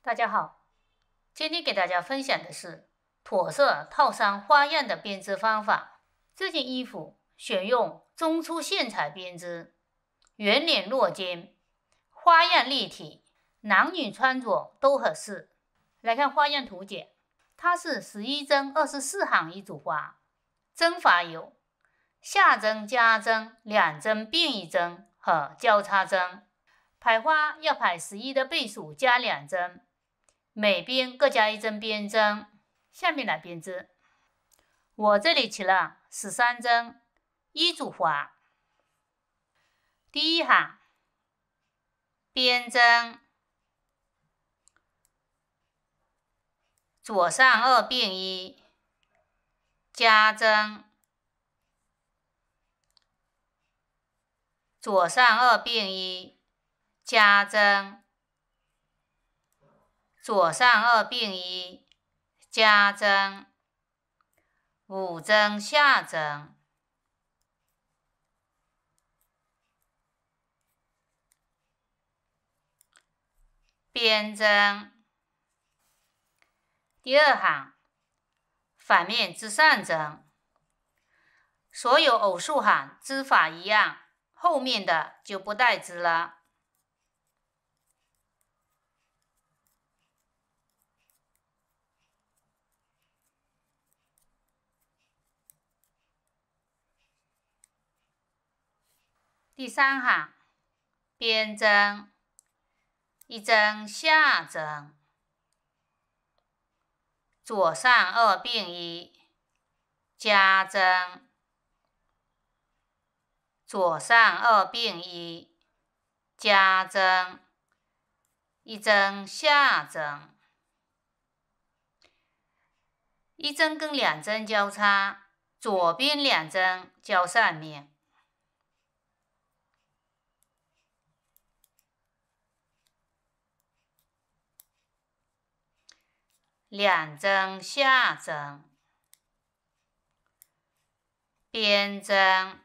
大家好，今天给大家分享的是驼色套衫花样的编织方法。这件衣服选用中粗线材编织，圆领落肩，花样立体，男女穿着都合适。来看花样图解，它是十一针二十四行一组花，针法有下针加针、两针并一针和交叉针。排花要排十一的倍数加两针。每边各加一针边针，下面来编织。我这里起了十三针，一组花。第一行，边针，左上二并一，加针，左上二并一，加针。左上二并一加针，五针下针，边针，第二行反面织上针，所有偶数行织法一样，后面的就不带织了。第三行，边针一针下针，左上二并一加针，左上二并一加针，一针下针，一针跟两针交叉，左边两针交上面。两针下针，边针，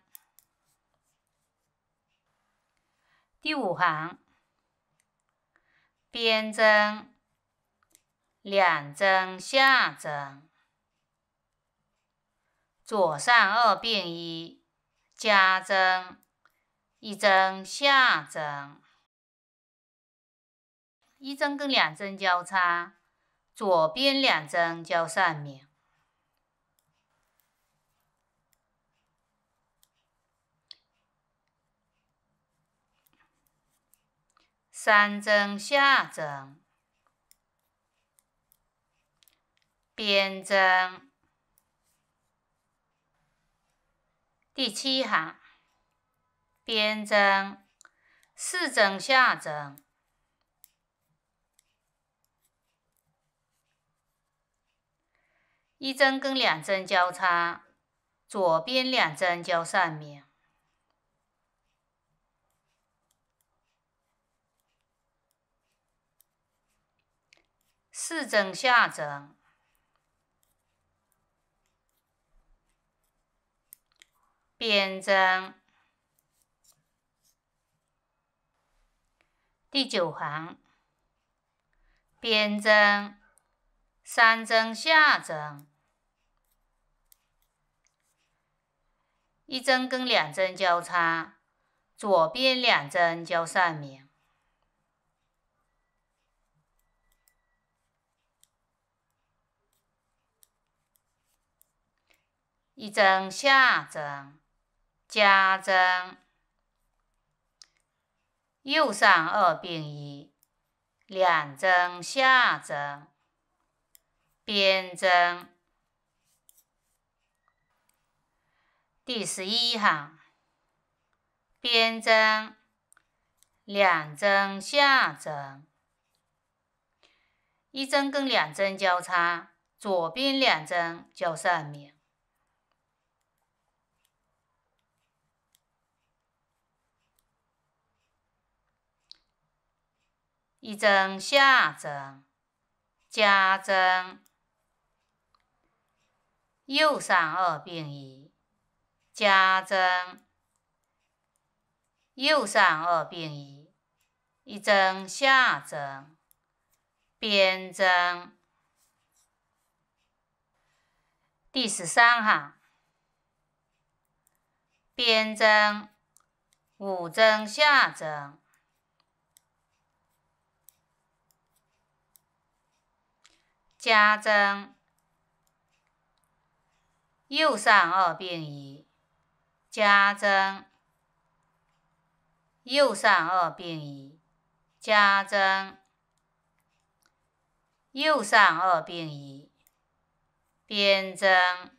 第五行，边针，两针下针，左上二并一，加针，一针下针，一针跟两针交叉。左边两针交上面，三针下针，边针，第七行，边针，四针下针。一针跟两针交叉，左边两针交上面，四针下针，边针，第九行，边针，三针下针。一针跟两针交叉，左边两针交上面，一针下针加针，右上二并一，两针下针边针。第十一行，边针两针下针，一针跟两针交叉，左边两针交上面，一针下针加针，右上二并一。加针右上二并一，一针下针边针，第十三行边针五针下针，加针右上二并一。加针右上二并一，加针右上二并一，边针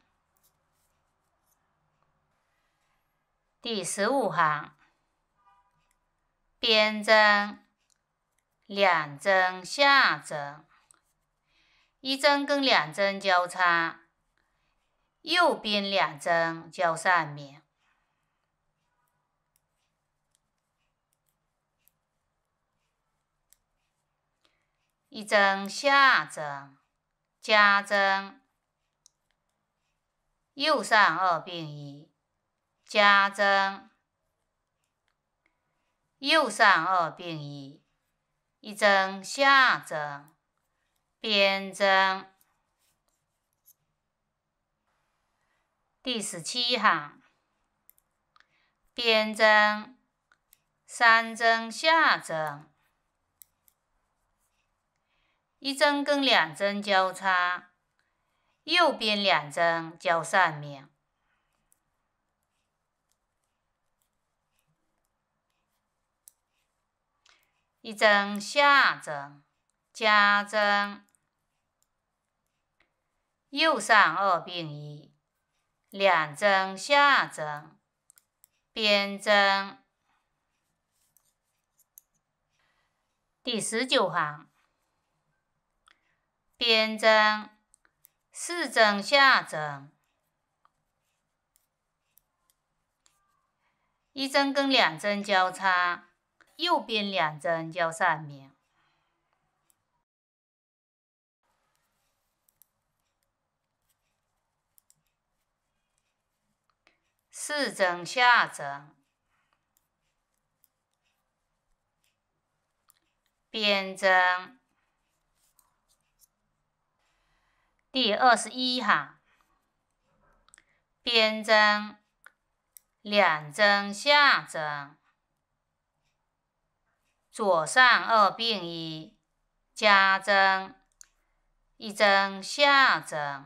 第十五行，边针两针下针，一针跟两针交叉，右边两针交上面。一针下针，加针右上二并一，加针右上二并一，一针下针，边针第十七行，边针三针下针。一针跟两针交叉，右边两针交上面，一针下针加针，右上二并一，两针下针边针，第十九行。边针四针下针，一针跟两针交叉，右边两针交上面。四针下针，边针。第二十一行，编针、两针下针，左上二并一，加针一针下针，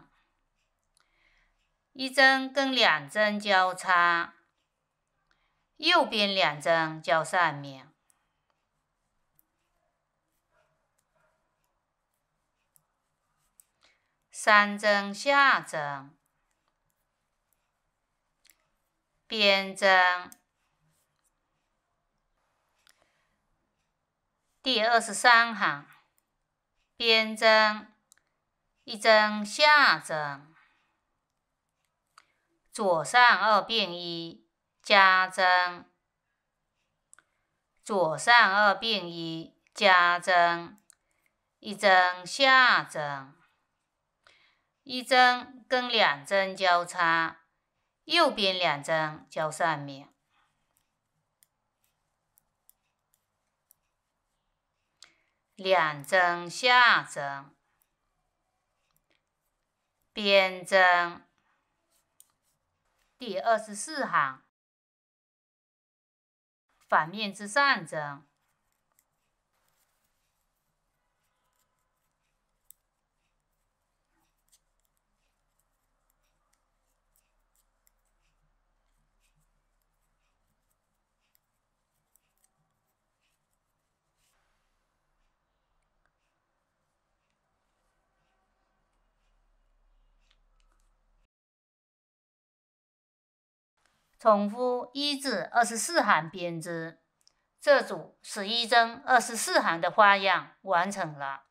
一针跟两针交叉，右边两针交上面。三针下针，边针，第二十三行边针，一针下针，左上二并一加针，左上二并一加针，一针下针。一针跟两针交叉，右边两针交上面，两针下针边针，第二十四行反面织上针。重复一至二十四行编织，这组十一针、二十四行的花样完成了。